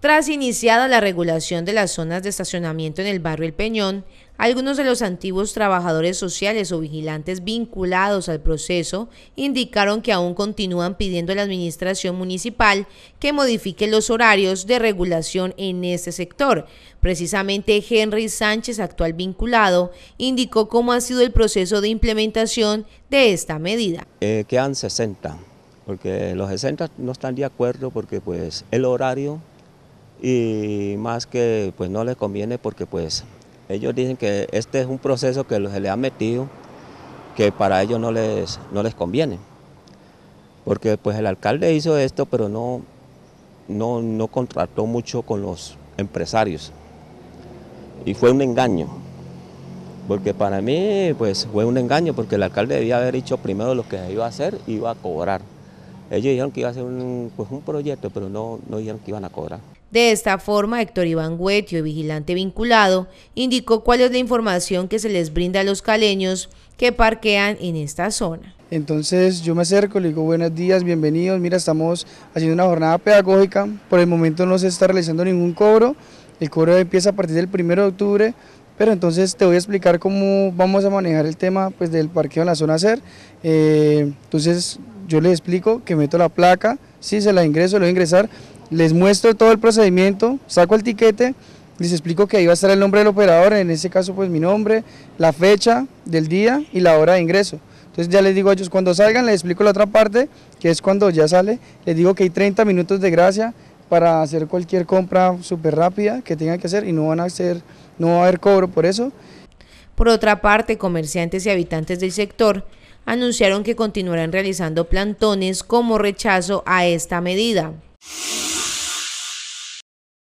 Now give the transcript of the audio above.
Tras iniciada la regulación de las zonas de estacionamiento en el barrio El Peñón, algunos de los antiguos trabajadores sociales o vigilantes vinculados al proceso indicaron que aún continúan pidiendo a la administración municipal que modifique los horarios de regulación en este sector. Precisamente Henry Sánchez, actual vinculado, indicó cómo ha sido el proceso de implementación de esta medida. Eh, quedan 60, porque los 60 no están de acuerdo porque pues el horario y más que pues no les conviene porque pues ellos dicen que este es un proceso que se le ha metido que para ellos no les, no les conviene. Porque pues el alcalde hizo esto, pero no, no, contrató mucho con los empresarios. Y fue un engaño. Porque para mí pues fue un engaño, porque el alcalde debía haber dicho primero lo que iba a hacer y iba a cobrar. Ellos dijeron que iba a ser un, pues, un proyecto, pero no, no dijeron que iban a cobrar. De esta forma, Héctor Iván Huetio, vigilante vinculado, indicó cuál es la información que se les brinda a los caleños que parquean en esta zona. Entonces yo me acerco, le digo buenos días, bienvenidos, mira estamos haciendo una jornada pedagógica, por el momento no se está realizando ningún cobro, el cobro empieza a partir del 1 de octubre, pero entonces te voy a explicar cómo vamos a manejar el tema pues, del parqueo en la zona CER. Eh, entonces yo les explico que meto la placa, si se la ingreso, lo voy a ingresar, les muestro todo el procedimiento, saco el tiquete, les explico que ahí va a estar el nombre del operador, en ese caso pues mi nombre, la fecha del día y la hora de ingreso. Entonces ya les digo a ellos, cuando salgan les explico la otra parte, que es cuando ya sale, les digo que hay 30 minutos de gracia para hacer cualquier compra súper rápida que tengan que hacer y no van a hacer, no va a haber cobro por eso. Por otra parte, comerciantes y habitantes del sector anunciaron que continuarán realizando plantones como rechazo a esta medida.